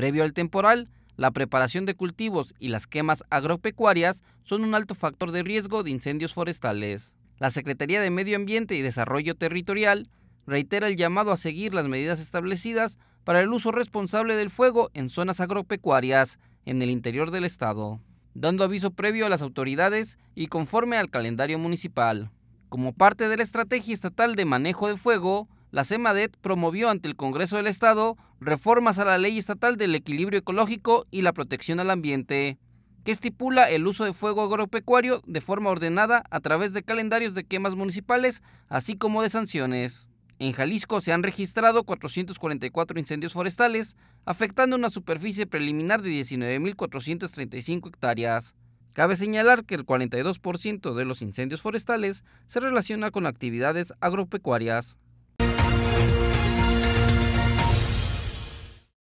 Previo al temporal, la preparación de cultivos y las quemas agropecuarias son un alto factor de riesgo de incendios forestales. La Secretaría de Medio Ambiente y Desarrollo Territorial reitera el llamado a seguir las medidas establecidas para el uso responsable del fuego en zonas agropecuarias en el interior del estado, dando aviso previo a las autoridades y conforme al calendario municipal. Como parte de la estrategia estatal de manejo de fuego, la CEMADET promovió ante el Congreso del Estado reformas a la Ley Estatal del Equilibrio Ecológico y la Protección al Ambiente, que estipula el uso de fuego agropecuario de forma ordenada a través de calendarios de quemas municipales, así como de sanciones. En Jalisco se han registrado 444 incendios forestales, afectando una superficie preliminar de 19.435 hectáreas. Cabe señalar que el 42% de los incendios forestales se relaciona con actividades agropecuarias.